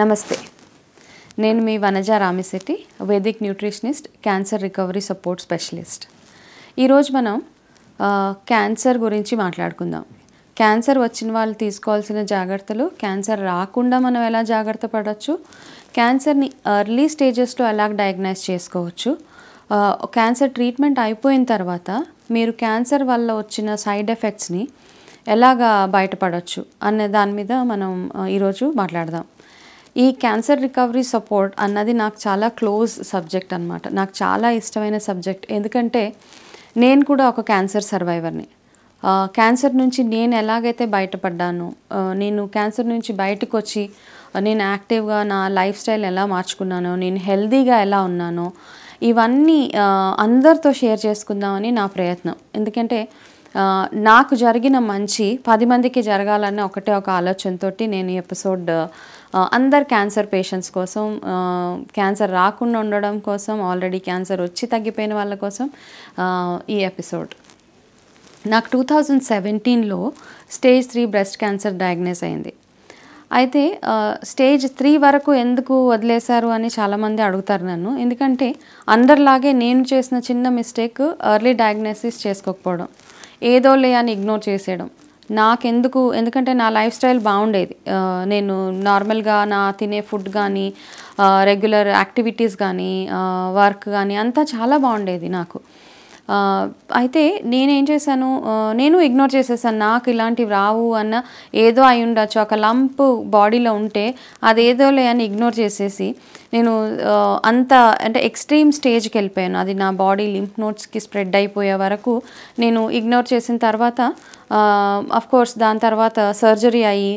నమస్తే నేను మీ Vanaja Ramisetti vedic nutritionist cancer recovery support specialist ఈరోజు మనం క్యాన్సర్ గురించి మాట్లాడుకుందాం క్యాన్సర్ వచ్చిన వాళ్ళు తీసుకోవాల్సిన జాగ్రత్తలు క్యాన్సర్ రాకుండా మనం ఎలా జాగ్రత్త పడవచ్చు క్యాన్సర్ని ఎర్లీ స్టేజెస్లో ఎలా డయాగ్నైజ్ చేసుకోవచ్చు క్యాన్సర్ ట్రీట్మెంట్ అయిపోయిన తర్వాత మీరు క్యాన్సర్ వల్ల వచ్చిన సైడ్ ఎఫెక్ట్స్ని ఎలాగా బయటపడవచ్చు అనే దాని మీద మనం ఈరోజు మాట్లాడదాం ఈ క్యాన్సర్ రికవరీ సపోర్ట్ అన్నది నాకు చాలా క్లోజ్ సబ్జెక్ట్ అనమాట నాకు చాలా ఇష్టమైన సబ్జెక్ట్ ఎందుకంటే నేను కూడా ఒక క్యాన్సర్ సర్వైవర్ని క్యాన్సర్ నుంచి నేను ఎలాగైతే బయటపడ్డాను నేను క్యాన్సర్ నుంచి బయటకు వచ్చి నేను యాక్టివ్గా నా లైఫ్ స్టైల్ ఎలా మార్చుకున్నానో నేను హెల్దీగా ఎలా ఉన్నానో ఇవన్నీ అందరితో షేర్ చేసుకుందామని నా ప్రయత్నం ఎందుకంటే నాకు జరిగిన మంచి పది మందికి జరగాలన్న ఒకటే ఒక ఆలోచనతోటి నేను ఎపిసోడ్ అందరు క్యాన్సర్ పేషెంట్స్ కోసం క్యాన్సర్ రాకుండా ఉండడం కోసం ఆల్రెడీ క్యాన్సర్ వచ్చి తగ్గిపోయిన వాళ్ళ కోసం ఈ ఎపిసోడ్ నాకు టూ థౌజండ్ సెవెంటీన్లో stage three breast cancer diagnose అయింది అయితే స్టేజ్ త్రీ వరకు ఎందుకు వదిలేశారు అని చాలామంది అడుగుతారు నన్ను ఎందుకంటే అందరిలాగే నేను చేసిన చిన్న మిస్టేక్ ఎర్లీ డయాగ్నోసిస్ చేసుకోకపోవడం ఏదో లే అని ఇగ్నోర్ చేసేయడం నాకెందుకు ఎందుకంటే నా లైఫ్ స్టైల్ బాగుండేది నేను నార్మల్గా నా తినే ఫుడ్ కానీ రెగ్యులర్ యాక్టివిటీస్ కానీ వర్క్ కానీ అంతా చాలా బాగుండేది నాకు అయితే నేనేం చేశాను నేను ఇగ్నోర్ చేసేసాను నాకు ఇలాంటివి రావు అన్న ఏదో అయి ఉండొచ్చు ఒక లంప్ బాడీలో ఉంటే అదేదోలే అని ఇగ్నోర్ చేసేసి నేను అంత అంటే ఎక్స్ట్రీమ్ స్టేజ్కి వెళ్ళిపోయాను అది నా బాడీ లింప్ నోట్స్కి స్ప్రెడ్ అయిపోయే వరకు నేను ఇగ్నోర్ చేసిన తర్వాత కోర్స్ దాని తర్వాత సర్జరీ అయ్యి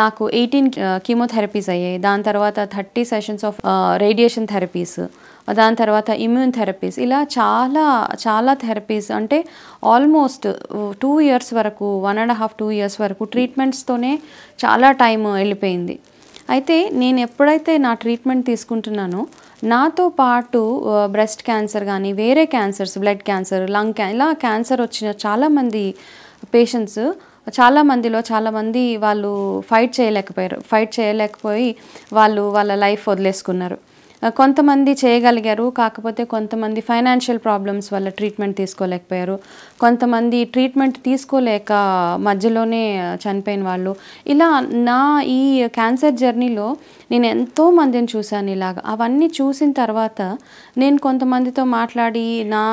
నాకు ఎయిటీన్ కీమోథెరపీస్ అయ్యాయి దాని తర్వాత thirty sessions of radiation therapies దాని తర్వాత ఇమ్యూన్ థెరపీస్ ఇలా చాలా చాలా థెరపీస్ అంటే ఆల్మోస్ట్ టూ ఇయర్స్ వరకు one and half two years వరకు ట్రీట్మెంట్స్తోనే చాలా టైం వెళ్ళిపోయింది అయితే నేను ఎప్పుడైతే నా ట్రీట్మెంట్ తీసుకుంటున్నానో నాతో పాటు బ్రెస్ట్ క్యాన్సర్ కానీ వేరే cancers blood cancer lung can ఇలా క్యాన్సర్ వచ్చిన చాలామంది పేషెంట్స్ చాలా మందిలో చాలామంది వాళ్ళు ఫైట్ చేయలేకపోయారు ఫైట్ చేయలేకపోయి వాళ్ళు వాళ్ళ లైఫ్ వదిలేసుకున్నారు కొంతమంది చేయగలిగారు కాకపోతే కొంతమంది ఫైనాన్షియల్ ప్రాబ్లమ్స్ వల్ల ట్రీట్మెంట్ తీసుకోలేకపోయారు కొంతమంది ట్రీట్మెంట్ తీసుకోలేక మధ్యలోనే చనిపోయిన వాళ్ళు ఇలా నా ఈ క్యాన్సర్ జర్నీలో నేను ఎంతో మందిని చూశాను ఇలాగ అవన్నీ చూసిన తర్వాత నేను కొంతమందితో మాట్లాడి నా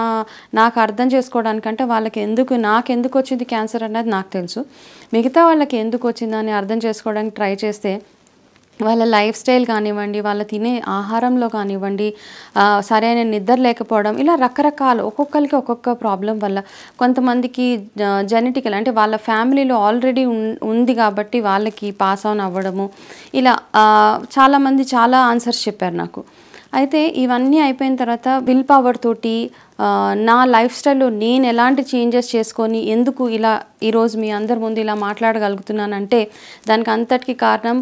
నాకు అర్థం చేసుకోవడానికంటే వాళ్ళకి ఎందుకు నాకెందుకు వచ్చింది క్యాన్సర్ అన్నది నాకు తెలుసు మిగతా వాళ్ళకి ఎందుకు వచ్చిందని అర్థం చేసుకోవడానికి ట్రై చేస్తే వాళ్ళ లైఫ్ స్టైల్ కానివ్వండి వాళ్ళ తినే ఆహారంలో కానివ్వండి సరైన నిద్ర లేకపోవడం ఇలా రకరకాల ఒక్కొక్కరికి ఒక్కొక్క ప్రాబ్లం వల్ల కొంతమందికి జెనెటికల్ అంటే వాళ్ళ ఫ్యామిలీలో ఆల్రెడీ ఉంది కాబట్టి వాళ్ళకి పాస్ ఆన్ అవ్వడము ఇలా చాలామంది చాలా ఆన్సర్స్ చెప్పారు నాకు అయితే ఇవన్నీ అయిపోయిన తర్వాత విల్ పవర్ తోటి నా లైఫ్ స్టైల్లో నేను ఎలాంటి చేంజెస్ చేసుకొని ఎందుకు ఇలా ఈరోజు మీ అందరి ముందు ఇలా మాట్లాడగలుగుతున్నానంటే దానికి అంతటికి కారణం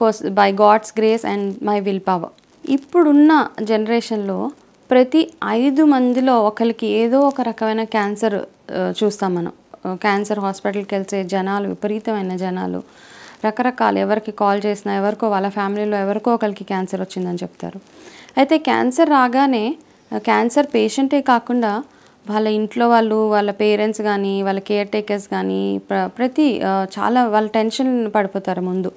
course by god's grace and my will power ఇప్పుడున్న జనరేషన్లో ప్రతి ఐదు మందిలో ఒకరికి ఏదో ఒక రకమైన క్యాన్సర్ చూస్తాం మనం క్యాన్సర్ హాస్పిటల్కి వెళ్తే జనాలు విపరీతమైన జనాలు రకరకాలు ఎవరికి కాల్ చేసినా ఎవరికో వాళ్ళ ఫ్యామిలీలో ఎవరికో ఒకరికి క్యాన్సర్ వచ్చిందని చెప్తారు అయితే క్యాన్సర్ రాగానే క్యాన్సర్ పేషెంటే కాకుండా వాళ్ళ ఇంట్లో వాళ్ళు వాళ్ళ పేరెంట్స్ కానీ వాళ్ళ కేర్ టేకర్స్ కానీ ప్ర ప్రతి చాలా వాళ్ళు టెన్షన్ పడిపోతారు ముందు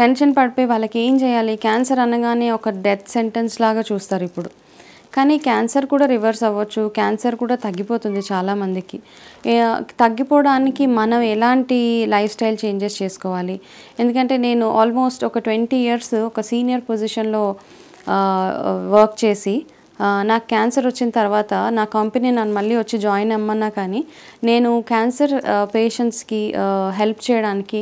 టెన్షన్ పడిపోయి వాళ్ళకి ఏం చేయాలి క్యాన్సర్ అనగానే ఒక డెత్ సెంటెన్స్ లాగా చూస్తారు ఇప్పుడు కానీ క్యాన్సర్ కూడా రివర్స్ అవ్వచ్చు క్యాన్సర్ కూడా తగ్గిపోతుంది చాలామందికి తగ్గిపోవడానికి మనం ఎలాంటి లైఫ్ స్టైల్ చేంజెస్ చేసుకోవాలి ఎందుకంటే నేను ఆల్మోస్ట్ ఒక ట్వంటీ ఇయర్స్ ఒక సీనియర్ పొజిషన్లో వర్క్ చేసి నాకు క్యాన్సర్ వచ్చిన తర్వాత నా కంపెనీ నన్ను మళ్ళీ వచ్చి జాయిన్ అమ్మన్నా కానీ నేను క్యాన్సర్ పేషెంట్స్కి హెల్ప్ చేయడానికి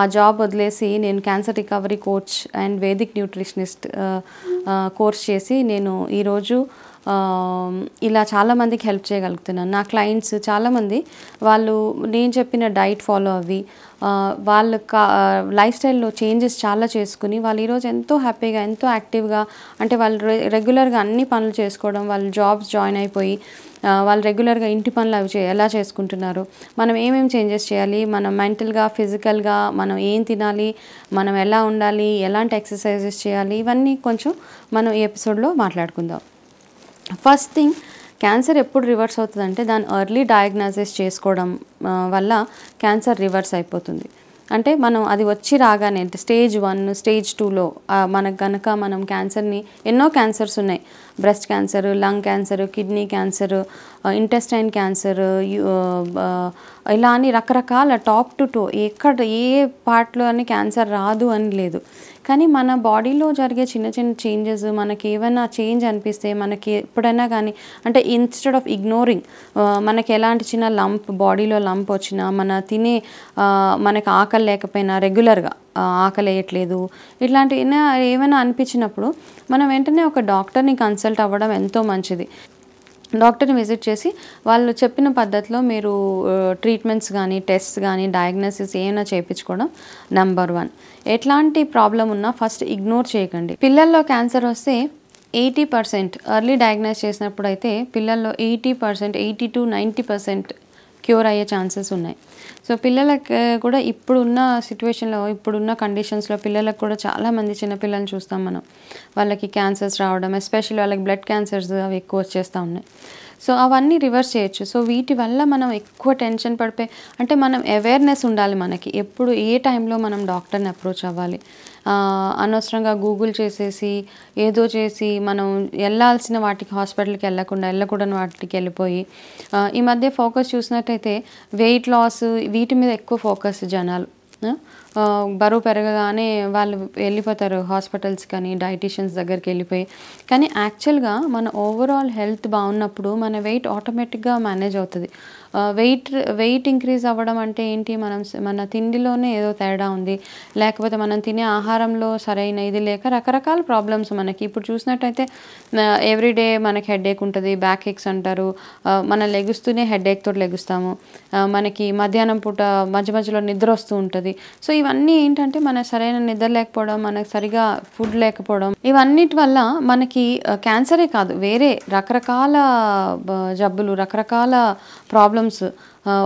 ఆ జాబ్ వదిలేసి నేను cancer recovery coach and vedic nutritionist course చేసి నేను ఈరోజు ఇలా చాలామందికి హెల్ప్ చేయగలుగుతున్నాను నా క్లయింట్స్ చాలామంది వాళ్ళు నేను చెప్పిన డైట్ ఫాలో అవి వాళ్ళ కా లైఫ్ స్టైల్లో చేంజెస్ చాలా చేసుకుని వాళ్ళు ఈరోజు ఎంతో హ్యాపీగా ఎంతో యాక్టివ్గా అంటే వాళ్ళు రె రెగ్యులర్గా అన్ని పనులు చేసుకోవడం వాళ్ళు జాబ్స్ జాయిన్ అయిపోయి వాళ్ళు రెగ్యులర్గా ఇంటి పనులు అవి ఎలా చేసుకుంటున్నారు మనం ఏమేమి చేంజెస్ చేయాలి మనం మెంటల్గా ఫిజికల్గా మనం ఏం తినాలి మనం ఎలా ఉండాలి ఎలాంటి ఎక్సర్సైజెస్ చేయాలి ఇవన్నీ కొంచెం మనం ఈ ఎపిసోడ్లో మాట్లాడుకుందాం ఫస్ట్ థింగ్ క్యాన్సర్ ఎప్పుడు రివర్స్ అవుతుందంటే దాని ఎర్లీ డయాగ్నాసిస్ చేసుకోవడం వల్ల క్యాన్సర్ రివర్స్ అయిపోతుంది అంటే మనం అది వచ్చి రాగానే స్టేజ్ వన్ స్టేజ్ టూలో మనకు కనుక మనం క్యాన్సర్ని ఎన్నో క్యాన్సర్స్ ఉన్నాయి breast cancer lung cancer kidney cancer intestine cancer ఇలా అని రకరకాల టాప్ టు టో ఎక్కడ ఏ పార్ట్లో అని క్యాన్సర్ రాదు అని లేదు కానీ మన బాడీలో జరిగే చిన్న చిన్న చేంజెస్ మనకి ఏమైనా చేంజ్ అనిపిస్తే మనకి ఎప్పుడైనా కానీ అంటే ఇన్స్టెడ్ ఆఫ్ ఇగ్నోరింగ్ మనకి ఎలాంటి చిన్న లంప్ బాడీలో లంప్ వచ్చినా మన తినే మనకు ఆకలి లేకపోయినా రెగ్యులర్గా ఆకలేయట్లేదు ఇట్లాంటి ఏమైనా అనిపించినప్పుడు మనం వెంటనే ఒక డాక్టర్ని కన్సల్ట్ అవ్వడం ఎంతో మంచిది డాక్టర్ని విజిట్ చేసి వాళ్ళు చెప్పిన పద్ధతిలో మీరు ట్రీట్మెంట్స్ కానీ టెస్ట్స్ కానీ డయాగ్నోసిస్ ఏమైనా చేయించుకోవడం నెంబర్ వన్ ఎట్లాంటి ప్రాబ్లం ఉన్నా ఫస్ట్ ఇగ్నోర్ చేయకండి పిల్లల్లో క్యాన్సర్ వస్తే ఎయిటీ పర్సెంట్ ఎర్లీ డయాగ్నైజ్ చేసినప్పుడు అయితే పిల్లల్లో eighty percent eighty to ninety percent cure అయ్యే ఛాన్సెస్ ఉన్నాయి సో పిల్లలకి eh, కూడా ఇప్పుడున్న సిచ్యువేషన్లో ఇప్పుడున్న కండిషన్స్లో పిల్లలకు కూడా చాలామంది చిన్నపిల్లల్ని చూస్తాం మనం వాళ్ళకి క్యాన్సర్స్ రావడం ఎస్పెషల్లీ వాళ్ళకి బ్లడ్ క్యాన్సర్స్ అవి ఎక్కువ వచ్చేస్తూ ఉన్నాయి సో అవన్నీ రివర్స్ చేయొచ్చు సో వీటి వల్ల మనం ఎక్కువ టెన్షన్ పడిపోయి అంటే మనం అవేర్నెస్ ఉండాలి మనకి ఎప్పుడు ఏ టైంలో మనం డాక్టర్ని అప్రోచ్ అవ్వాలి అనవసరంగా గూగుల్ చేసేసి ఏదో చేసి మనం వెళ్ళాల్సిన వాటికి హాస్పిటల్కి వెళ్ళకుండా వెళ్ళకూడని వాటికి వెళ్ళిపోయి ఈ మధ్య ఫోకస్ చూసినట్టయితే వెయిట్ లాస్ వీటి మీద ఎక్కువ ఫోకస్ జనాలు బరువు పెరగగానే వాళ్ళు వెళ్ళిపోతారు హాస్పిటల్స్ కానీ డైటీషియన్స్ దగ్గరికి వెళ్ళిపోయి కానీ యాక్చువల్గా మన ఓవరాల్ హెల్త్ బాగున్నప్పుడు మన వెయిట్ ఆటోమేటిక్గా మేనేజ్ అవుతుంది వెయిట్ వెయిట్ ఇంక్రీజ్ అవ్వడం అంటే ఏంటి మనం మన తిండిలోనే ఏదో తేడా ఉంది లేకపోతే మనం తినే ఆహారంలో సరైన ఇది లేక రకరకాల ప్రాబ్లమ్స్ మనకి ఇప్పుడు చూసినట్టయితే ఎవ్రీడే మనకి హెడేక్ ఉంటుంది బ్యాక్ ఎక్స్ అంటారు మనం లెగుస్తూనే హెడేక్తో లెగుస్తాము మనకి మధ్యాహ్నం పూట మధ్య మధ్యలో నిద్ర వస్తూ ఉంటుంది సో ఇవన్నీ ఏంటంటే మన సరైన నిద్ర లేకపోవడం మనకు సరిగా ఫుడ్ లేకపోవడం ఇవన్నిటి వల్ల మనకి క్యాన్సరే కాదు వేరే రకరకాల జబ్బులు రకరకాల ప్రాబ్లమ్స్ ప్రాబ్లమ్స్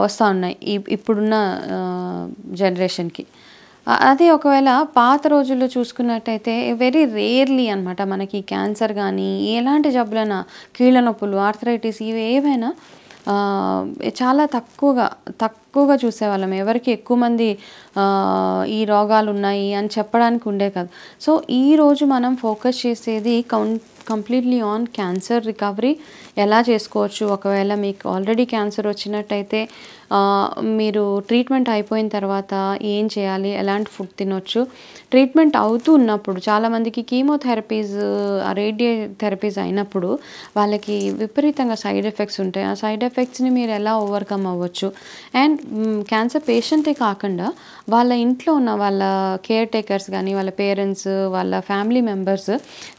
వస్తూ ఉన్నాయి ఇప్పుడున్న జనరేషన్కి అదే ఒకవేళ పాత రోజుల్లో చూసుకున్నట్టయితే వెరీ రేర్లీ అనమాట మనకి క్యాన్సర్ కానీ ఎలాంటి జబ్బులైనా కీళ్ళ నొప్పులు ఆర్థరైటిస్ ఇవి ఏవైనా చాలా తక్కువగా తక్కువగా చూసేవాళ్ళం ఎవరికి ఎక్కువ మంది ఈ రోగాలు ఉన్నాయి అని చెప్పడానికి ఉండే కాదు సో ఈరోజు మనం ఫోకస్ చేసేది count completely on cancer recovery ఎలా చేసుకోవచ్చు ఒకవేళ మీకు ఆల్రెడీ క్యాన్సర్ వచ్చినట్టయితే మీరు ట్రీట్మెంట్ అయిపోయిన తర్వాత ఏం చేయాలి ఎలాంటి ఫుడ్ తినొచ్చు ట్రీట్మెంట్ అవుతూ ఉన్నప్పుడు చాలామందికి కీమోథెరపీస్ రేడియో థెరపీస్ అయినప్పుడు వాళ్ళకి విపరీతంగా సైడ్ ఎఫెక్ట్స్ ఉంటాయి ఆ సైడ్ ఎఫెక్ట్స్ని మీరు ఎలా ఓవర్కమ్ అవ్వచ్చు అండ్ క్యాన్సర్ పేషెంటే కాకుండా వాళ్ళ ఇంట్లో ఉన్న వాళ్ళ కేర్ టేకర్స్ కానీ వాళ్ళ పేరెంట్స్ వాళ్ళ ఫ్యామిలీ మెంబర్స్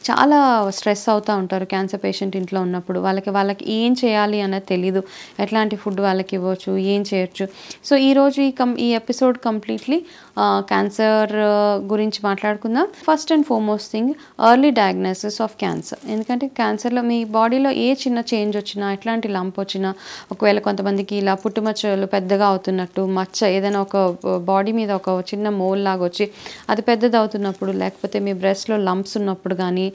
చాలా స్ట్రెస్ స్ట్రెస్ అవుతూ ఉంటారు క్యాన్సర్ పేషెంట్ ఇంట్లో ఉన్నప్పుడు వాళ్ళకి వాళ్ళకి ఏం చేయాలి అనేది తెలీదు ఎట్లాంటి ఫుడ్ వాళ్ళకి ఇవ్వచ్చు ఏం చేయొచ్చు సో ఈరోజు ఈ కం ఈ ఎపిసోడ్ కంప్లీట్లీ క్యాన్సర్ గురించి మాట్లాడుకుందాం first and foremost thing early diagnosis of cancer ఎందుకంటే క్యాన్సర్లో మీ బాడీలో ఏ చిన్న చేంజ్ వచ్చినా ఎట్లాంటి లంప్ వచ్చినా ఒకవేళ కొంతమందికి ఇలా పుట్టుమచ్చలు పెద్దగా అవుతున్నట్టు మచ్చ ఏదైనా ఒక బాడీ మీద ఒక చిన్న మోల్ లాగా వచ్చి అది పెద్దది అవుతున్నప్పుడు లేకపోతే మీ బ్రెస్ట్లో లంప్స్ ఉన్నప్పుడు కానీ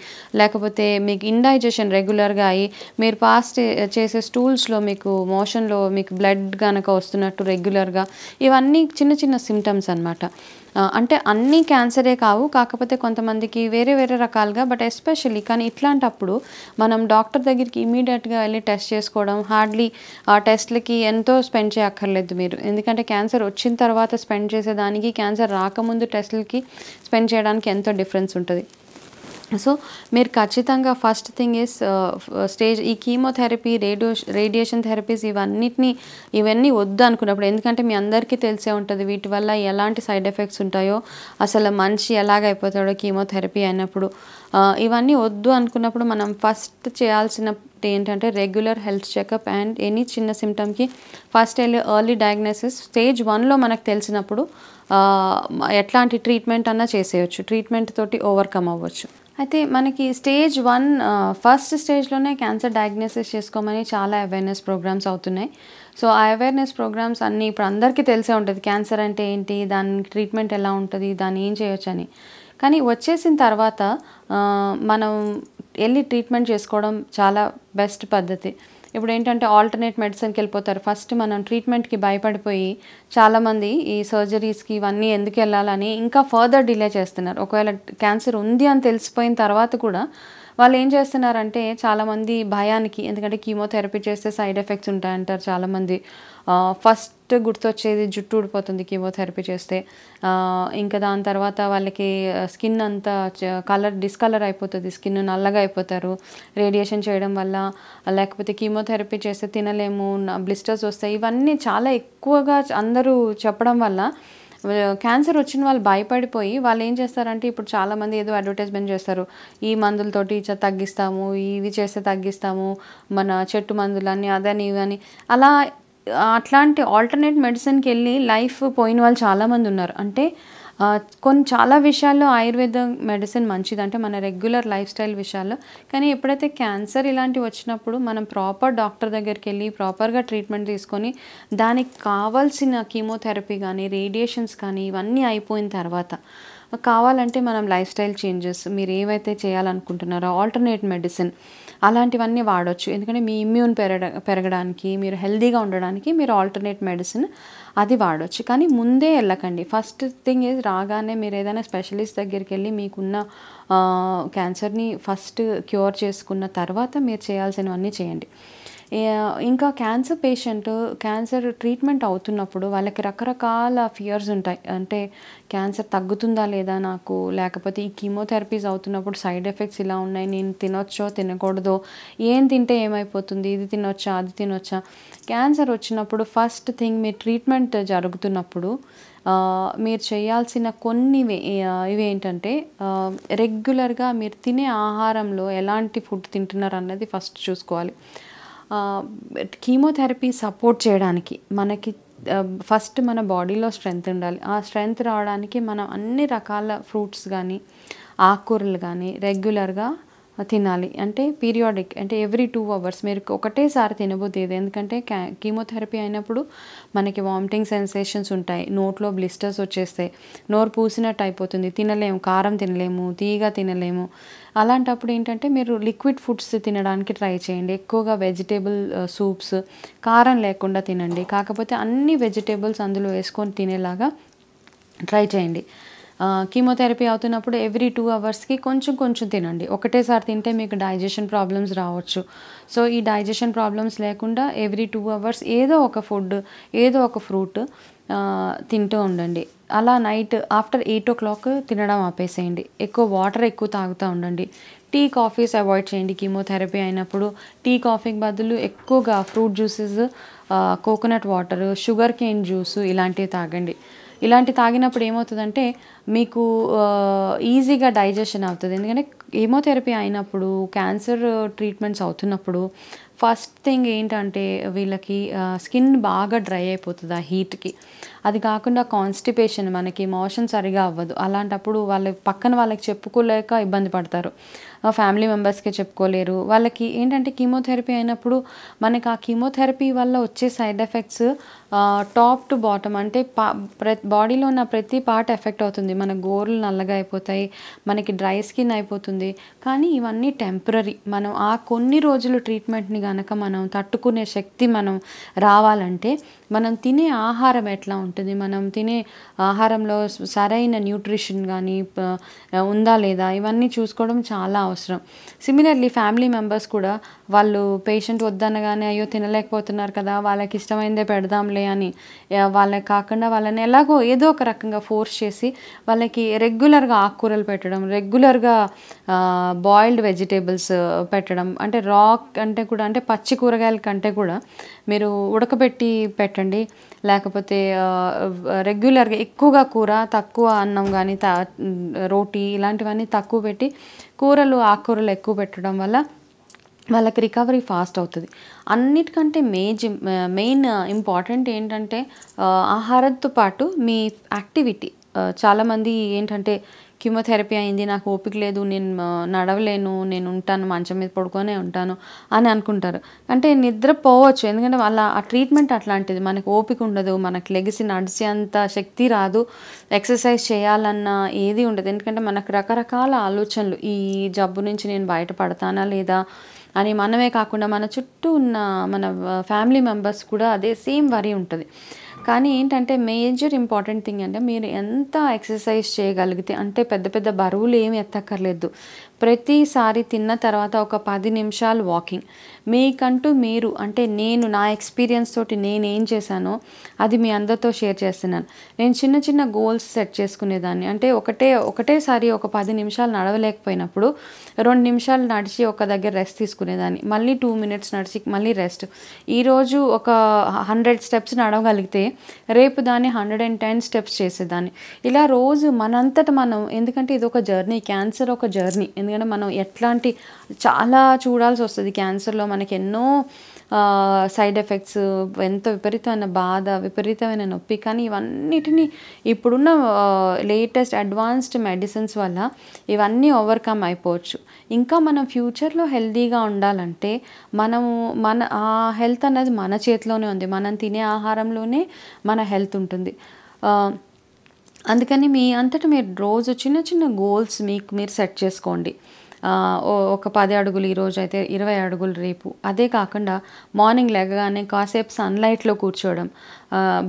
లేకపోతే మీకు ఇండైజెషన్ రెగ్యులర్గా అయ్యి మీరు పాస్ చేసే స్టూల్స్లో మీకు మోషన్లో మీకు బ్లడ్ కనుక వస్తున్నట్టు రెగ్యులర్గా ఇవన్నీ చిన్న చిన్న సిమ్టమ్స్ అనమాట అంటే అన్ని క్యాన్సరే కావు కాకపోతే కొంతమందికి వేరే వేరే రకాలుగా బట్ ఎస్పెషల్లీ కానీ ఇట్లాంటప్పుడు మనం డాక్టర్ దగ్గరికి ఇమీడియట్గా వెళ్ళి టెస్ట్ చేసుకోవడం హార్డ్లీ ఆ టెస్ట్లకి ఎంతో స్పెండ్ చేయక్కర్లేదు మీరు ఎందుకంటే క్యాన్సర్ వచ్చిన తర్వాత స్పెండ్ చేసేదానికి క్యాన్సర్ రాకముందు టెస్ట్లకి స్పెండ్ చేయడానికి ఎంతో డిఫరెన్స్ ఉంటుంది సో మీరు ఖచ్చితంగా ఫస్ట్ థింగ్ ఇస్ స్టేజ్ ఈ కీమోథెరపీ రేడియో రేడియేషన్ థెరపీస్ ఇవన్నిటిని ఇవన్నీ వద్దు అనుకున్నప్పుడు ఎందుకంటే మీ అందరికీ తెలిసే ఉంటుంది వీటి వల్ల ఎలాంటి సైడ్ ఎఫెక్ట్స్ ఉంటాయో అసలు మనిషి ఎలాగైపోతాడో కీమోథెరపీ అయినప్పుడు uh, ఇవన్నీ వద్దు అనుకున్నప్పుడు మనం ఫస్ట్ చేయాల్సిన ఏంటంటే regular health checkup and any చిన్న సిమ్టమ్కి ఫస్ట్ వెళ్ళి ఎర్లీ డయాగ్నోసిస్ స్టేజ్ వన్లో మనకు తెలిసినప్పుడు uh, ఎట్లాంటి ట్రీట్మెంట్ అన్నా చేసేయచ్చు ట్రీట్మెంట్ తోటి ఓవర్కమ్ అవ్వచ్చు అయితే మనకి స్టేజ్ వన్ ఫస్ట్ స్టేజ్లోనే క్యాన్సర్ డయాగ్నోసిస్ చేసుకోమని చాలా అవేర్నెస్ ప్రోగ్రామ్స్ అవుతున్నాయి సో ఆ అవేర్నెస్ ప్రోగ్రామ్స్ అన్నీ ఇప్పుడు అందరికీ తెలిసే ఉంటుంది క్యాన్సర్ అంటే ఏంటి దాని ట్రీట్మెంట్ ఎలా ఉంటుంది దాన్ని ఏం చేయొచ్చు అని కానీ వచ్చేసిన తర్వాత మనం వెళ్ళి ట్రీట్మెంట్ చేసుకోవడం చాలా బెస్ట్ పద్ధతి ఇప్పుడు ఏంటంటే ఆల్టర్నేట్ మెడిసిన్కి వెళ్ళిపోతారు ఫస్ట్ మనం ట్రీట్మెంట్కి భయపడిపోయి చాలామంది ఈ సర్జరీస్కి ఇవన్నీ ఎందుకు వెళ్ళాలని ఇంకా ఫర్దర్ డిలే చేస్తున్నారు ఒకవేళ క్యాన్సర్ ఉంది అని తెలిసిపోయిన తర్వాత కూడా వాళ్ళు ఏం చేస్తున్నారంటే చాలామంది భయానికి ఎందుకంటే కీమోథెరపీ చేస్తే సైడ్ ఎఫెక్ట్స్ ఉంటాయంటారు చాలామంది ఫస్ట్ గుర్తొచ్చేది జుట్టు ఊడిపోతుంది కీమోథెరపీ చేస్తే ఇంకా దాని తర్వాత వాళ్ళకి స్కిన్ అంతా కలర్ డిస్కలర్ అయిపోతుంది స్కిన్ నల్లగా అయిపోతారు రేడియేషన్ చేయడం వల్ల లేకపోతే కీమోథెరపీ చేస్తే తినలేము బ్లిస్టర్స్ వస్తాయి ఇవన్నీ చాలా ఎక్కువగా అందరూ చెప్పడం వల్ల క్యాన్సర్ వచ్చిన వాళ్ళు భయపడిపోయి వాళ్ళు ఏం చేస్తారంటే ఇప్పుడు చాలామంది ఏదో అడ్వర్టైజ్మెంట్ చేస్తారు ఈ మందులతోటి తగ్గిస్తాము ఇవి చేస్తే తగ్గిస్తాము మన చెట్టు మందులని అదని ఇవని అలా అట్లాంటి ఆల్టర్నేట్ మెడిసిన్కి వెళ్ళి లైఫ్ పోయిన వాళ్ళు చాలామంది ఉన్నారు అంటే కొన్ని చాలా విషయాల్లో ఆయుర్వేద మెడిసిన్ మంచిదంటే మన రెగ్యులర్ లైఫ్ స్టైల్ విషయాల్లో కానీ ఎప్పుడైతే క్యాన్సర్ ఇలాంటివి వచ్చినప్పుడు మనం ప్రాపర్ డాక్టర్ దగ్గరికి వెళ్ళి ప్రాపర్గా ట్రీట్మెంట్ తీసుకొని దానికి కావాల్సిన కీమోథెరపీ కానీ రేడియేషన్స్ కానీ ఇవన్నీ అయిపోయిన తర్వాత కావాలంటే మనం లైఫ్ స్టైల్ చేంజెస్ మీరు ఏవైతే చేయాలనుకుంటున్నారో ఆల్టర్నేట్ మెడిసిన్ అలాంటివన్నీ వాడవచ్చు ఎందుకంటే మీ ఇమ్యూన్ పెరగ పెరగడానికి మీరు హెల్దీగా ఉండడానికి మీరు ఆల్టర్నేట్ మెడిసిన్ అది వాడొచ్చు కానీ ముందే వెళ్ళకండి ఫస్ట్ థింగ్ ఇస్ రాగానే మీరు ఏదైనా స్పెషలిస్ట్ దగ్గరికి వెళ్ళి మీకున్న క్యాన్సర్ని ఫస్ట్ క్యూర్ చేసుకున్న తర్వాత మీరు చేయాల్సినవన్నీ చేయండి ఇంకా క్యాన్సర్ పేషెంట్ క్యాన్సర్ ట్రీట్మెంట్ అవుతున్నప్పుడు వాళ్ళకి రకరకాల ఫియర్స్ ఉంటాయి అంటే క్యాన్సర్ తగ్గుతుందా లేదా నాకు లేకపోతే ఈ కీమోథెరపీస్ అవుతున్నప్పుడు సైడ్ ఎఫెక్ట్స్ ఇలా ఉన్నాయి నేను తినొచ్చో తినకూడదో ఏం తింటే ఏమైపోతుంది ఇది తినొచ్చా అది తినొచ్చా క్యాన్సర్ వచ్చినప్పుడు ఫస్ట్ థింగ్ మీ ట్రీట్మెంట్ జరుగుతున్నప్పుడు మీరు చేయాల్సిన కొన్ని ఇవేంటంటే రెగ్యులర్గా మీరు తినే ఆహారంలో ఎలాంటి ఫుడ్ తింటున్నారు అన్నది ఫస్ట్ చూసుకోవాలి కీమోథెరపీ సపోర్ట్ చేయడానికి మనకి ఫస్ట్ మన బాడీలో స్ట్రెంగ్త్ ఉండాలి ఆ స్ట్రెంగ్త్ రావడానికి మనం అన్ని రకాల ఫ్రూట్స్ కానీ ఆకుకూరలు కానీ రెగ్యులర్గా తినాలి అంటే పీరియాడిక్ అంటే ఎవ్రీ టూ అవర్స్ మీరు ఒకటేసారి తినబోతుంది ఎందుకంటే క్యా కీమోథెరపీ అయినప్పుడు మనకి వామిటింగ్ సెన్సేషన్స్ ఉంటాయి నోట్లో బ్లిస్టర్స్ వచ్చేస్తాయి నోరు పూసినట్టు అయిపోతుంది తినలేము కారం తినలేము తీగ తినలేము అలాంటప్పుడు ఏంటంటే మీరు లిక్విడ్ ఫుడ్స్ తినడానికి ట్రై చేయండి ఎక్కువగా వెజిటేబుల్ సూప్స్ uh, కారం లేకుండా తినండి కాకపోతే అన్ని వెజిటేబుల్స్ అందులో వేసుకొని తినేలాగా ట్రై చేయండి కీమోథెరపీ అవుతున్నప్పుడు ఎవ్రీ టూ అవర్స్కి కొంచెం కొంచెం తినండి ఒకటేసారి తింటే మీకు డైజెషన్ ప్రాబ్లమ్స్ రావచ్చు సో ఈ డైజెషన్ ప్రాబ్లమ్స్ లేకుండా ఎవ్రీ టూ అవర్స్ ఏదో ఒక ఫుడ్ ఏదో ఒక ఫ్రూట్ తింటూ ఉండండి అలా night after eight o'clock తినడం ఆపేసేయండి ఎక్కువ వాటర్ ఎక్కువ తాగుతూ ఉండండి టీ కాఫీస్ అవాయిడ్ చేయండి కీమోథెరపీ అయినప్పుడు టీ కాఫీకి బదులు ఎక్కువగా fruit juices coconut water sugarcane juice ఇలాంటివి తాగండి ఇలాంటి తాగినప్పుడు ఏమవుతుందంటే మీకు ఈజీగా డైజెషన్ అవుతుంది ఎందుకంటే కీమోథెరపీ అయినప్పుడు క్యాన్సర్ ట్రీట్మెంట్స్ అవుతున్నప్పుడు ఫస్ట్ థింగ్ ఏంటంటే వీళ్ళకి స్కిన్ బాగా డ్రై అయిపోతుంది ఆ హీట్కి అది కాకుండా కాన్స్టిపేషన్ మనకి మోషన్ సరిగా అవ్వదు అలాంటప్పుడు వాళ్ళు పక్కన వాళ్ళకి చెప్పుకోలేక ఇబ్బంది పడతారు ఫ్యామిలీ మెంబర్స్కి చెప్పుకోలేరు వాళ్ళకి ఏంటంటే కీమోథెరపీ అయినప్పుడు మనకి ఆ కీమోథెరపీ వల్ల వచ్చే side effects top to bottom అంటే పా బాడీలో ఉన్న ప్రతి పార్ట్ ఎఫెక్ట్ అవుతుంది మన గోర్లు నల్లగా అయిపోతాయి మనకి డ్రై స్కిన్ అయిపోతుంది కానీ ఇవన్నీ టెంపరీ మనం ఆ కొన్ని రోజులు ట్రీట్మెంట్ని కనుక మనం తట్టుకునే శక్తి మనం రావాలంటే మనం తినే ఆహారం ఎట్లా ఉంటుంది మనం తినే ఆహారంలో సరైన న్యూట్రిషన్ కానీ ఉందా లేదా ఇవన్నీ చూసుకోవడం చాలా అవసరం సిమిలర్లీ ఫ్యామిలీ మెంబర్స్ కూడా వాళ్ళు పేషెంట్ వద్దనగానే అయ్యో తినలేకపోతున్నారు కదా వాళ్ళకి ఇష్టమైందే పెడదాంలే అని వాళ్ళకి కాకుండా వాళ్ళని ఎలాగో ఏదో ఒక రకంగా ఫోర్స్ చేసి వాళ్ళకి రెగ్యులర్గా ఆకుకూరలు పెట్టడం రెగ్యులర్గా బాయిల్డ్ వెజిటేబుల్స్ పెట్టడం అంటే రాక్ అంటే కూడా అంటే పచ్చి కూరగాయల కంటే కూడా మీరు ఉడకబెట్టి పెట్టండి పెట్టండి లేకపోతే రెగ్యులర్గా ఎక్కువగా కూర తక్కువ అన్నం కానీ రోటీ ఇలాంటివన్నీ తక్కువ పెట్టి కూరలు ఆకుకూరలు ఎక్కువ పెట్టడం వల్ల వాళ్ళకి రికవరీ ఫాస్ట్ అవుతుంది అన్నిటికంటే మేజ్ మెయిన్ ఇంపార్టెంట్ ఏంటంటే ఆహారంతో పాటు మీ యాక్టివిటీ చాలామంది ఏంటంటే కీమోథెరపీ అయింది నాకు ఓపిక లేదు నేను నడవలేను నేను ఉంటాను మంచం మీద పడుకొనే ఉంటాను అని అనుకుంటారు అంటే నిద్ర పోవచ్చు ఎందుకంటే వాళ్ళ ఆ ట్రీట్మెంట్ అట్లాంటిది మనకు ఓపిక ఉండదు మనకు లెగిసి నడిచేంత శక్తి రాదు ఎక్సర్సైజ్ చేయాలన్న ఏది ఉండదు ఎందుకంటే మనకు రకరకాల ఆలోచనలు ఈ జబ్బు నుంచి నేను బయటపడతానా లేదా అని మనమే కాకుండా మన చుట్టూ ఉన్న మన ఫ్యామిలీ మెంబర్స్ కూడా అదే సేమ్ వరి ఉంటుంది కానీ ఏంటంటే మేజర్ ఇంపార్టెంట్ థింగ్ అంటే మీరు ఎంత ఎక్సర్సైజ్ చేయగలిగితే అంటే పెద్ద పెద్ద బరువులు ఏమి ఎత్తక్కర్లేదు ప్రతిసారి తిన్న తర్వాత ఒక పది నిమిషాలు వాకింగ్ మీకంటూ మీరు అంటే నేను నా ఎక్స్పీరియన్స్ తోటి నేను ఏం చేశానో అది మీ అందరితో షేర్ చేస్తున్నాను నేను చిన్న చిన్న గోల్స్ సెట్ చేసుకునేదాన్ని అంటే ఒకటే ఒకటేసారి ఒక పది నిమిషాలు నడవలేకపోయినప్పుడు రెండు నిమిషాలు నడిచి ఒక దగ్గర రెస్ట్ తీసుకునేదాన్ని మళ్ళీ టూ మినిట్స్ నడిచి మళ్ళీ రెస్ట్ ఈరోజు ఒక హండ్రెడ్ స్టెప్స్ నడవగలిగితే రేపు దాన్ని హండ్రెడ్ అండ్ టెన్ స్టెప్స్ చేసేదాన్ని ఇలా రోజు మనంతట మనం ఎందుకంటే ఇది ఒక జర్నీ క్యాన్సర్ ఒక జర్నీ ఎందుకంటే మనం ఎట్లాంటి చాలా చూడాల్సి వస్తుంది క్యాన్సర్లో మనకి ఎన్నో సైడ్ ఎఫెక్ట్స్ ఎంతో విపరీతమైన బాధ విపరీతమైన నొప్పి కానీ ఇవన్నిటిని ఇప్పుడున్న లేటెస్ట్ అడ్వాన్స్డ్ మెడిసిన్స్ వల్ల ఇవన్నీ ఓవర్కమ్ అయిపోవచ్చు ఇంకా మనం ఫ్యూచర్లో హెల్తీగా ఉండాలంటే మనము మన ఆ హెల్త్ అనేది మన చేతిలోనే ఉంది మనం తినే ఆహారంలోనే మన హెల్త్ ఉంటుంది అందుకని మీ అంతటా మీరు రోజు చిన్న చిన్న గోల్స్ మీకు మీరు సెట్ చేసుకోండి ఒక పది అడుగులు ఈరోజు అయితే ఇరవై అడుగులు రేపు అదే కాకుండా మార్నింగ్ లేగగానే కాసేపు సన్లైట్లో కూర్చోవడం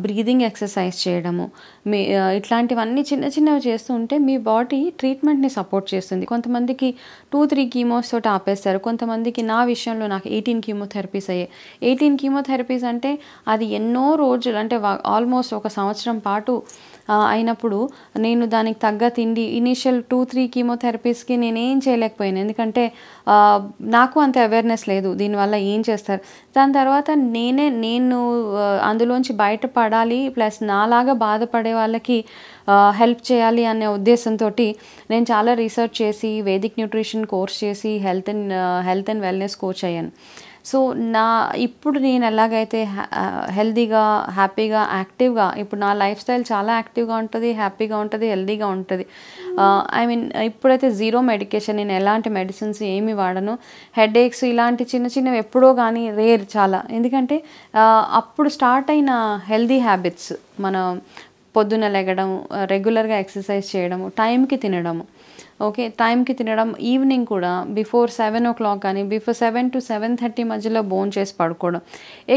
బ్రీదింగ్ ఎక్సర్సైజ్ చేయడము మీ ఇట్లాంటివన్నీ చిన్న చిన్నవి చేస్తూ ఉంటే మీ బాడీ ట్రీట్మెంట్ని సపోర్ట్ చేస్తుంది కొంతమందికి టూ త్రీ కీమోస్ తోటి ఆపేస్తారు కొంతమందికి నా విషయంలో నాకు ఎయిటీన్ కీమోథెరపీస్ అయ్యాయి ఎయిటీన్ కీమోథెరపీస్ అంటే అది ఎన్నో రోజులు అంటే ఆల్మోస్ట్ ఒక సంవత్సరం పాటు అయినప్పుడు నేను దానికి తగ్గ తిండి ఇనీషియల్ టూ త్రీ కీమోథెరపీస్కి నేనేం చేయలేకపోయాను మర్చిపోయాను ఎందుకంటే నాకు అంత అవేర్నెస్ లేదు దీనివల్ల ఏం చేస్తారు దాని తర్వాత నేనే నేను అందులోంచి బయటపడాలి ప్లస్ నాలాగా బాధపడే వాళ్ళకి హెల్ప్ చేయాలి అనే ఉద్దేశంతో నేను చాలా రీసెర్చ్ చేసి వేదిక్ న్యూట్రిషన్ కోర్స్ చేసి health and health and wellness coach అయ్యాను సో నా ఇప్పుడు నేను ఎలాగైతే హెల్దీగా హ్యాపీగా యాక్టివ్గా ఇప్పుడు నా లైఫ్ స్టైల్ చాలా యాక్టివ్గా ఉంటుంది హ్యాపీగా ఉంటుంది హెల్దీగా ఉంటుంది hmm. ఐ మీన్ ఇప్పుడైతే జీరో మెడికేషన్ నేను ఎలాంటి మెడిసిన్స్ ఏమి వాడను హెడ్ ఏక్స్ ఇలాంటి చిన్న చిన్నవి ఎప్పుడో కానీ రేర్ చాలా ఎందుకంటే అప్పుడు స్టార్ట్ అయిన హెల్దీ హ్యాబిట్స్ మన పొద్దున లెగడం రెగ్యులర్గా ఎక్సర్సైజ్ చేయడము టైంకి తినడము ఓకే టైంకి తినడం ఈవినింగ్ కూడా బిఫోర్ సెవెన్ ఓ క్లాక్ కానీ before seven to seven thirty మధ్యలో బోన్ చేసి పడుకోవడం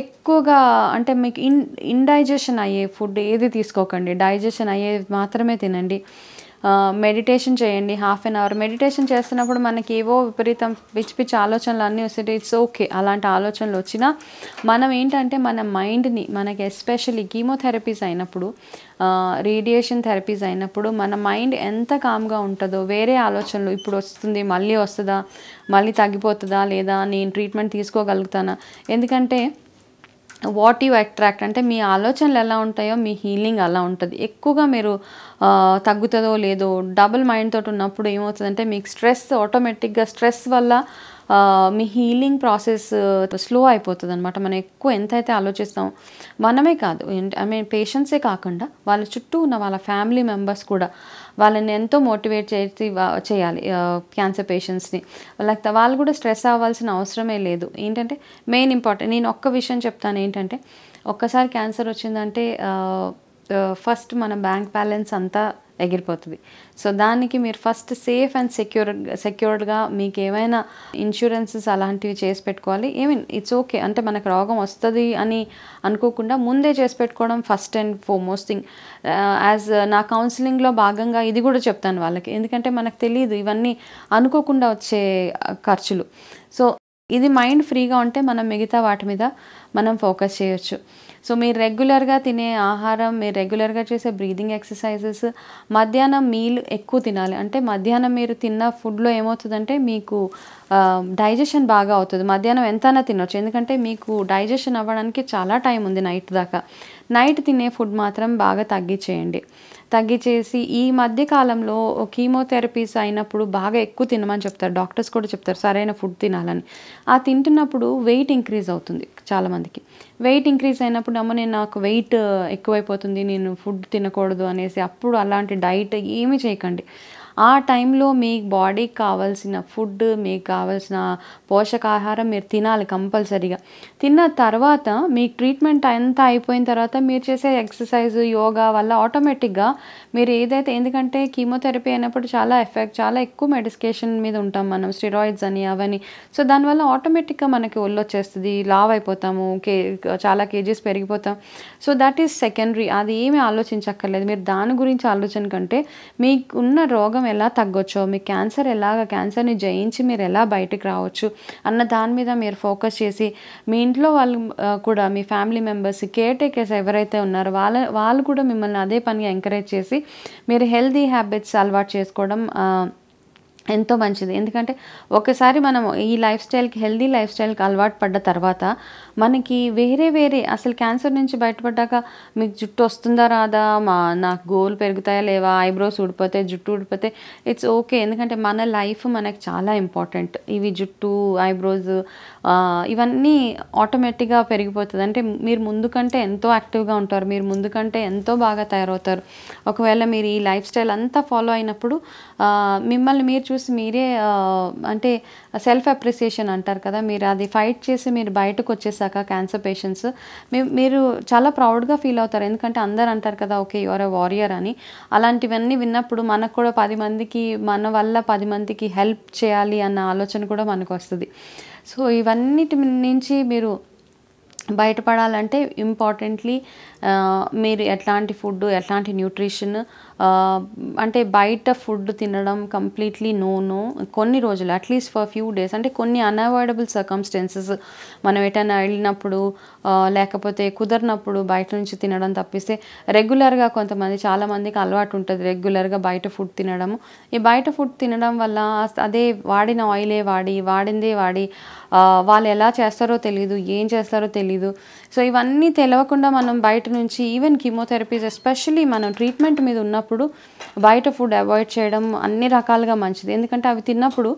ఎక్కువగా అంటే మీకు ఇన్ ఇండైజెషన్ అయ్యే ఫుడ్ ఏది తీసుకోకండి డైజెషన్ అయ్యేది మాత్రమే తినండి మెడిటేషన్ చేయండి హాఫ్ అన్ అవర్ మెడిటేషన్ చేస్తున్నప్పుడు మనకి ఏవో విపరీతం పిచ్చి పిచ్చి ఆలోచనలు అన్నీ వస్తుంటే ఇట్స్ ఓకే అలాంటి ఆలోచనలు వచ్చినా మనం ఏంటంటే మన మైండ్ని మనకి ఎస్పెషల్లీ కీమోథెరపీస్ అయినప్పుడు రేడియేషన్ థెరపీస్ అయినప్పుడు మన మైండ్ ఎంత కామ్గా ఉంటుందో వేరే ఆలోచనలు ఇప్పుడు వస్తుంది మళ్ళీ వస్తుందా మళ్ళీ తగ్గిపోతుందా లేదా నేను ట్రీట్మెంట్ తీసుకోగలుగుతానా ఎందుకంటే వాట్ యు అట్రాక్ట్ అంటే మీ ఆలోచనలు ఎలా ఉంటాయో మీ హీలింగ్ అలా ఉంటుంది ఎక్కువగా మీరు తగ్గుతుందో లేదో డబుల్ మైండ్ తోటి ఉన్నప్పుడు ఏమవుతుందంటే మీకు స్ట్రెస్ ఆటోమేటిక్గా స్ట్రెస్ వల్ల మీ హీలింగ్ ప్రాసెస్ స్లో అయిపోతుంది అనమాట మనం ఎక్కువ ఎంతైతే ఆలోచిస్తామో మనమే కాదు ఐ మీన్ పేషెంట్సే కాకుండా వాళ్ళ చుట్టూ ఉన్న వాళ్ళ ఫ్యామిలీ మెంబర్స్ కూడా వాళ్ళని ఎంతో మోటివేట్ చేసి చేయాలి క్యాన్సర్ పేషెంట్స్ని లైక్ వాళ్ళు కూడా స్ట్రెస్ అవ్వాల్సిన అవసరమే లేదు ఏంటంటే మెయిన్ ఇంపార్టెంట్ నేను ఒక్క విషయం చెప్తాను ఏంటంటే ఒక్కసారి క్యాన్సర్ వచ్చిందంటే ఫస్ట్ మన బ్యాంక్ బ్యాలెన్స్ అంతా ఎగిరిపోతుంది సో దానికి మీరు ఫస్ట్ సేఫ్ అండ్ సెక్యూర్ సెక్యూర్డ్గా మీకు ఏమైనా ఇన్సూరెన్సెస్ అలాంటివి చేసి పెట్టుకోవాలి మీన్ ఇట్స్ ఓకే అంటే మనకు రోగం వస్తుంది అని అనుకోకుండా ముందే చేసి పెట్టుకోవడం first and foremost thing as నా కౌన్సిలింగ్లో భాగంగా ఇది కూడా చెప్తాను వాళ్ళకి ఎందుకంటే మనకు తెలియదు ఇవన్నీ అనుకోకుండా వచ్చే ఖర్చులు సో ఇది మైండ్ ఫ్రీగా ఉంటే మనం మిగతా వాటి మీద మనం ఫోకస్ చేయొచ్చు సో మీరు రెగ్యులర్గా తినే ఆహారం మీరు రెగ్యులర్గా చేసే బ్రీదింగ్ ఎక్సర్సైజెస్ మధ్యాహ్నం మీల్ ఎక్కువ తినాలి అంటే మధ్యాహ్నం మీరు తిన్న ఫుడ్లో ఏమవుతుందంటే మీకు డైజెషన్ బాగా అవుతుంది మధ్యాహ్నం ఎంతైనా తినొచ్చు ఎందుకంటే మీకు డైజెషన్ అవ్వడానికి చాలా టైం ఉంది నైట్ దాకా నైట్ తినే ఫుడ్ మాత్రం బాగా తగ్గించేయండి తగ్గించేసి ఈ మధ్య కాలంలో కీమోథెరపీస్ అయినప్పుడు బాగా ఎక్కువ తినమని చెప్తారు డాక్టర్స్ కూడా చెప్తారు సరైన ఫుడ్ తినాలని ఆ తింటున్నప్పుడు వెయిట్ ఇంక్రీజ్ అవుతుంది చాలామందికి వెయిట్ ఇంక్రీజ్ అయినప్పుడు అమ్మ నేను నాకు వెయిట్ ఎక్కువైపోతుంది నేను ఫుడ్ తినకూడదు అనేసి అప్పుడు అలాంటి డైట్ ఏమీ చేయకండి ఆ టైంలో మీ బాడీకి కావాల్సిన ఫుడ్ మీకు కావాల్సిన పోషకాహారం మీరు తినాలి కంపల్సరీగా తిన్న తర్వాత మీ ట్రీట్మెంట్ అంతా అయిపోయిన తర్వాత మీరు చేసే ఎక్సర్సైజ్ యోగా వల్ల ఆటోమేటిక్గా మీరు ఏదైతే ఎందుకంటే కీమోథెరపీ అయినప్పుడు చాలా ఎఫెక్ట్ చాలా ఎక్కువ మెడికేషన్ మీద ఉంటాం మనం స్టిరాయిడ్స్ అని అవని సో దానివల్ల ఆటోమేటిక్గా మనకి ఒళ్ళు వచ్చేస్తుంది లావ్ అయిపోతాము కే చాలా కేజీస్ పెరిగిపోతాం సో దట్ ఈస్ సెకండరీ అది ఏమీ ఆలోచించక్కర్లేదు మీరు దాని గురించి ఆలోచన కంటే మీకు ఉన్న రోగం ఎలా తగ్గొచ్చో మీ క్యాన్సర్ ఎలాగ క్యాన్సర్ని జయించి మీరు ఎలా బయటకు రావచ్చు అన్న దాని మీద మీరు ఫోకస్ చేసి మీ ఇంట్లో వాళ్ళు కూడా మీ ఫ్యామిలీ మెంబర్స్ కేర్ టేకర్స్ ఎవరైతే ఉన్నారో వాళ్ళ వాళ్ళు కూడా మిమ్మల్ని అదే పనిగా ఎంకరేజ్ చేసి మీరు హెల్దీ హ్యాబిట్స్ అలవాటు చేసుకోవడం ఎంతో మంచిది ఎందుకంటే ఒకసారి మనం ఈ లైఫ్ స్టైల్కి హెల్దీ లైఫ్ స్టైల్కి అలవాటు పడ్డ తర్వాత మనకి వేరే వేరే అసలు క్యాన్సర్ నుంచి బయటపడ్డాక మీకు జుట్టు వస్తుందా రాదా మా నాకు గోల్ పెరుగుతాయా లేవా ఐబ్రోస్ ఊడిపోతే జుట్టు ఊడిపోతే ఇట్స్ ఓకే ఎందుకంటే మన లైఫ్ మనకి చాలా ఇంపార్టెంట్ ఇవి జుట్టు ఐబ్రోస్ ఇవన్నీ ఆటోమేటిక్గా పెరిగిపోతుంది అంటే మీరు ముందు కంటే ఎంతో యాక్టివ్గా ఉంటారు మీరు ముందు కంటే ఎంతో బాగా తయారవుతారు ఒకవేళ మీరు ఈ లైఫ్ స్టైల్ అంతా ఫాలో అయినప్పుడు మిమ్మల్ని మీరు చూసి మీరే అంటే సెల్ఫ్ అప్రిసియేషన్ అంటారు కదా మీరు అది ఫైట్ చేసి మీరు బయటకు వచ్చేసాక క్యాన్సర్ పేషెంట్స్ మీరు చాలా ప్రౌడ్గా ఫీల్ అవుతారు ఎందుకంటే అందరు అంటారు కదా ఓకే యువర్ ఎ వారియర్ అని అలాంటివన్నీ విన్నప్పుడు మనకు కూడా పది మందికి మన వల్ల పది మందికి హెల్ప్ చేయాలి అన్న ఆలోచన కూడా మనకు వస్తుంది సో ఇవన్నిటి నుంచి మీరు బయటపడాలంటే ఇంపార్టెంట్లీ మీరు ఎట్లాంటి ఫుడ్ ఎట్లాంటి న్యూట్రిషన్ అంటే బయట ఫుడ్ తినడం కంప్లీట్లీ నో నో కొన్ని రోజులు అట్లీస్ట్ ఫర్ ఫ్యూ డేస్ అంటే కొన్ని అన్అవాయిడబుల్ సర్కమ్స్టెన్సెస్ మనం ఎటైనా వెళ్ళినప్పుడు లేకపోతే కుదరినప్పుడు బయట నుంచి తినడం తప్పిస్తే రెగ్యులర్గా కొంతమంది చాలామందికి అలవాటు ఉంటుంది రెగ్యులర్గా బయట ఫుడ్ తినడం ఈ బయట ఫుడ్ తినడం వల్ల అదే వాడిన ఆయిలే వాడి వాడిందే వాడి వాళ్ళు ఎలా చేస్తారో తెలియదు ఏం చేస్తారో తెలియదు సో ఇవన్నీ తెలియకుండా మనం బయట వాటి నుంచి ఈవెన్ కీమోథెరపీస్ ఎస్పెషలీ మనం ట్రీట్మెంట్ మీద ఉన్నప్పుడు బయట ఫుడ్ అవాయిడ్ చేయడం అన్ని రకాలుగా మంచిది ఎందుకంటే అవి తిన్నప్పుడు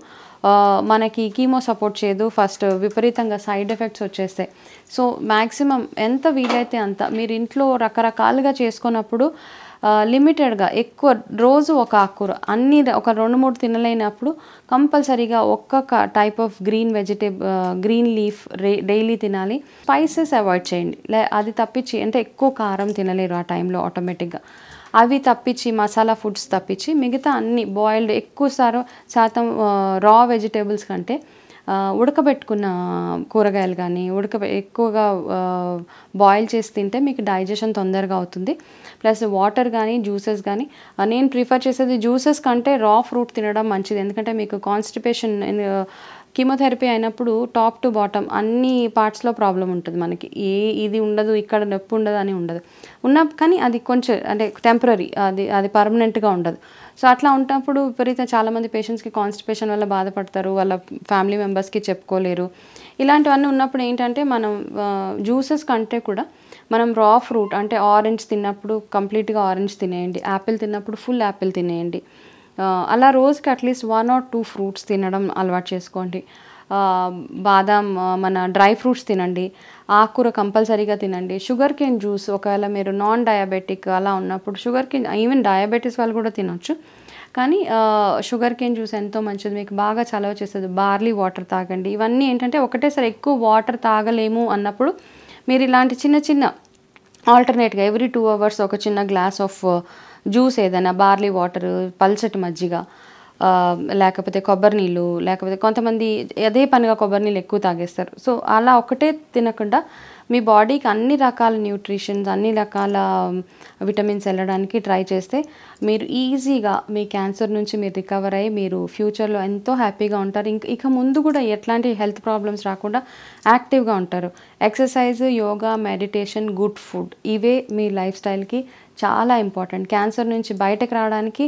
మనకి కీమో సపోర్ట్ చేయదు ఫస్ట్ విపరీతంగా సైడ్ ఎఫెక్ట్స్ వచ్చేస్తాయి సో మ్యాక్సిమం ఎంత వీలైతే అంత మీరు ఇంట్లో రకరకాలుగా చేసుకున్నప్పుడు లిమిటెడ్గా ఎక్కువ రోజు ఒక ఆకుకూర అన్ని ఒక రెండు మూడు తినలేనప్పుడు కంపల్సరీగా ఒక్కొక్క type of green vegetable green leaf daily తినాలి స్పైసెస్ అవాయిడ్ చేయండి లే అది తప్పించి అంటే ఎక్కువ కారం తినలేరు ఆ టైంలో ఆటోమేటిక్గా అవి తప్పించి మసాలా ఫుడ్స్ తప్పించి మిగతా అన్ని బాయిల్డ్ ఎక్కువ శాతం రా వెజిటేబుల్స్ కంటే ఉడకబెట్టుకున్న కూరగాయలు కానీ ఉడక ఎక్కువగా బాయిల్ చేసి తింటే మీకు డైజెషన్ తొందరగా అవుతుంది ప్లస్ వాటర్ కానీ జ్యూసెస్ కానీ నేను ప్రిఫర్ చేసేది జ్యూసెస్ కంటే రా ఫ్రూట్ తినడం మంచిది ఎందుకంటే మీకు కాన్స్టిపేషన్ కీమోథెరపీ అయినప్పుడు టాప్ టు బాటమ్ అన్ని పార్ట్స్లో ప్రాబ్లం ఉంటుంది మనకి ఏ ఇది ఉండదు ఇక్కడ నొప్పి ఉండదు అని ఉండదు ఉన్న కానీ అది కొంచెం అంటే టెంపరీ అది అది పర్మనెంట్గా ఉండదు సో అట్లా ఉన్నప్పుడు విపరీతం చాలామంది పేషెంట్స్కి కాన్స్టిపేషన్ వల్ల బాధపడతారు వాళ్ళ ఫ్యామిలీ మెంబర్స్కి చెప్పుకోలేరు ఇలాంటివన్నీ ఉన్నప్పుడు ఏంటంటే మనం జ్యూసెస్ కంటే కూడా మనం రా ఫ్రూట్ అంటే ఆరెంజ్ తిన్నప్పుడు కంప్లీట్గా ఆరెంజ్ తినేయండి యాపిల్ తిన్నప్పుడు ఫుల్ యాపిల్ తినేయండి అలా రోజుకి at least one or two fruits తినడం అలవాటు చేసుకోండి బాదాం మన డ్రై ఫ్రూట్స్ తినండి ఆకుకూర కంపల్సరీగా తినండి షుగర్ కేన్ జ్యూస్ ఒకవేళ మీరు నాన్ డయాబెటిక్ అలా ఉన్నప్పుడు షుగర్ కేన్ ఈవెన్ డయాబెటీస్ వాళ్ళు కూడా తినొచ్చు కానీ షుగర్ కేన్ జ్యూస్ ఎంతో మంచిది మీకు బాగా చలవ చేస్తుంది బార్లీ వాటర్ తాగండి ఇవన్నీ ఏంటంటే ఒకటేసారి ఎక్కువ వాటర్ తాగలేము అన్నప్పుడు మీరు ఇలాంటి చిన్న చిన్న ఆల్టర్నేట్గా ఎవ్రీ టూ అవర్స్ ఒక చిన్న గ్లాస్ ఆఫ్ జ్యూస్ ఏదైనా బార్లీ వాటర్ పల్సటి మజ్జిగ లేకపోతే కొబ్బరి నీళ్ళు లేకపోతే కొంతమంది అదే పనిగా కొబ్బరి నీళ్ళు ఎక్కువ తాగేస్తారు సో అలా ఒకటే తినకుండా మీ బాడీకి అన్ని రకాల న్యూట్రిషన్స్ అన్ని రకాల విటమిన్స్ వెళ్ళడానికి ట్రై చేస్తే మీరు ఈజీగా మీ క్యాన్సర్ నుంచి మీరు రికవర్ అయ్యి మీరు ఫ్యూచర్లో ఎంతో హ్యాపీగా ఉంటారు ఇంక ఇక ముందు కూడా ఎట్లాంటి హెల్త్ ప్రాబ్లమ్స్ రాకుండా యాక్టివ్గా ఉంటారు exercise yoga meditation good food ఇవే మీ లైఫ్ స్టైల్కి చాలా ఇంపార్టెంట్ క్యాన్సర్ నుంచి బయటకు రావడానికి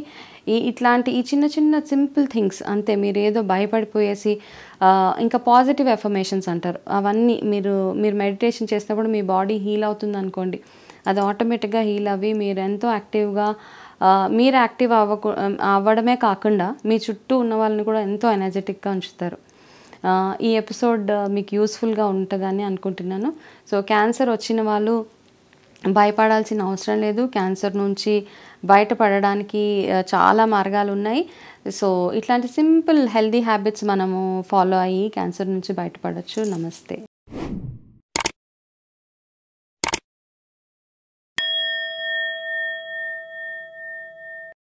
ఈ ఇట్లాంటి ఈ చిన్న చిన్న సింపుల్ థింగ్స్ అంతే మీరు ఏదో భయపడిపోయేసి ఇంకా పాజిటివ్ ఎఫర్మేషన్స్ అంటారు అవన్నీ మీరు మీరు మెడిటేషన్ చేసినప్పుడు మీ బాడీ హీల్ అవుతుంది అనుకోండి అది ఆటోమేటిక్గా హీల్ అవ్వి మీరు ఎంతో యాక్టివ్గా మీరు యాక్టివ్ అవ్వకు అవ్వడమే కాకుండా మీ చుట్టూ ఉన్న వాళ్ళని కూడా ఎంతో ఎనర్జెటిక్గా ఉంచుతారు ఈ ఎపిసోడ్ మీకు యూస్ఫుల్గా ఉంటుందని అనుకుంటున్నాను సో క్యాన్సర్ వచ్చిన వాళ్ళు భయపడాల్సిన అవసరం లేదు క్యాన్సర్ నుంచి బయటపడడానికి చాలా మార్గాలు ఉన్నాయి సో ఇట్లాంటి సింపుల్ హెల్దీ హ్యాబిట్స్ మనము ఫాలో అయ్యి క్యాన్సర్ నుంచి బయటపడవచ్చు నమస్తే